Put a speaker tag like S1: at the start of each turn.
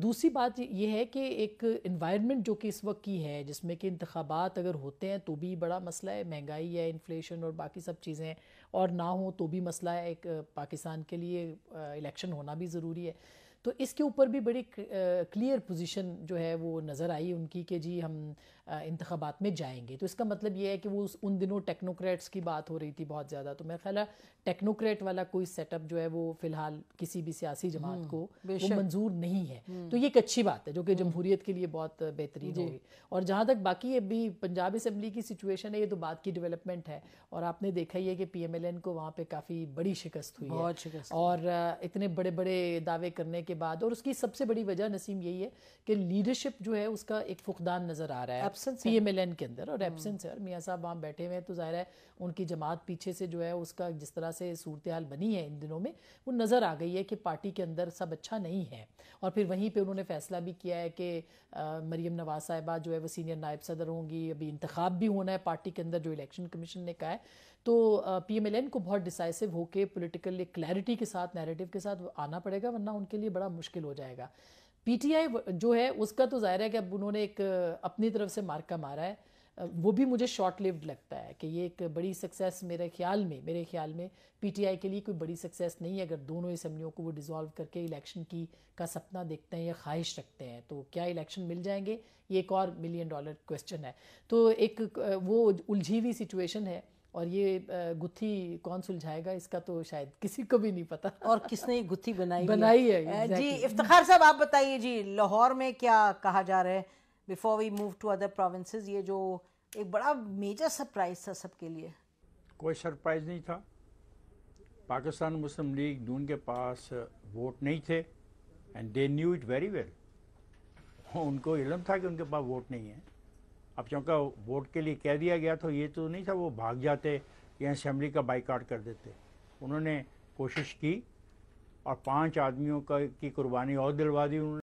S1: दूसरी बात ये है कि एक इन्वायरमेंट जो कि इस वक्त की है जिसमें कि इंतबात अगर होते हैं तो भी बड़ा मसला है महंगाई है इन्फ्लेशन और बाकी सब चीज़ें और ना हो तो भी मसला है एक पाकिस्तान के लिए इलेक्शन होना भी ज़रूरी है तो इसके ऊपर भी बड़ी क्लियर पोजीशन जो है वो नज़र आई उनकी कि जी हम इंतबात में जाएंगे तो इसका मतलब ये है कि वो उन दिनों टेक्नोक्रेट्स की बात हो रही थी बहुत ज़्यादा तो मेरा ख्याल है टेक्नोक्रेट वाला कोई सेटअप जो है वो फ़िलहाल किसी भी सियासी हम्म, जमात को वो मंजूर नहीं है हम्म। तो ये एक अच्छी बात है जो कि हम्म। जमहूरीत के लिए बहुत बेहतरीन होगी और जहाँ तक बाकी अभी पंजाब असम्बली की सिचुएशन है ये तो बाद की डेवलपमेंट है और आपने देखा ही है कि पी को वहाँ पर काफ़ी बड़ी शिकस्त हुई है और इतने बड़े बड़े दावे करने के बाद और उसकी सबसे बड़ी वजह नसीम यही है कि लीडरशिप जो है उसका एक फुकदान नज़र आ रहा है absence P M L N के अंदर और एबसेंस हम्म। है और मियाँ साहब वहाँ बैठे हुए हैं तो ज़ाहिर है उनकी जमात पीछे से जो है उसका जिस तरह से सूरत हाल बनी है इन दिनों में वो नज़र आ गई है कि पार्टी के अंदर सब अच्छा नहीं है और फिर वहीं पर उन्होंने फैसला भी किया है कि मरीम नवाज साहिबा जो है वो सीनियर नायब सदर होंगी अभी इंतखब भी होना है पार्टी के अंदर जो इलेक्शन कमीशन ने कहा है तो पी एम एल एन को बहुत डिसाइसिव होकर पोलिटिकल क्लैरिटी के साथ नैरेटिव के साथ आना पड़ेगा वरना उनके लिए बड़ा मुश्किल हो जाएगा पीटीआई जो है उसका तो जाहिर है कि अब उन्होंने एक अपनी तरफ से मार्का मारा है वो भी मुझे शॉर्ट लिव्ड लगता है कि ये एक बड़ी सक्सेस मेरे ख्याल में मेरे ख्याल में पीटीआई के लिए कोई बड़ी सक्सेस नहीं है अगर दोनों असम्बलियों को वो डिसॉल्व करके इलेक्शन की का सपना देखते हैं या ख्वाहिश रखते हैं तो क्या इलेक्शन मिल जाएंगे ये एक और मिलियन डॉलर क्वेश्चन है तो एक वो उलझी हुई सिचुएशन है और ये गुत्थी कौन सुलझाएगा इसका तो शायद किसी को भी नहीं पता और किसने गुत्थी बनाई बनाई है, है exactly. जी इफ्तार साहब आप बताइए जी लाहौर में क्या कहा जा रहा है before we move to other provinces ये जो एक बड़ा मेजर सरप्राइज था सबके लिए
S2: कोई सरप्राइज नहीं था पाकिस्तान मुस्लिम लीग नून के पास वोट नहीं थे and they knew it very well उनको इलम था कि उनके पास वोट नहीं है अब चूँकि वोट के लिए कह दिया गया तो ये तो नहीं था वो भाग जाते या असम्बली का बाइकाट कर देते उन्होंने कोशिश की और पांच आदमियों का की कुर्बानी और दिलवा दी उन्होंने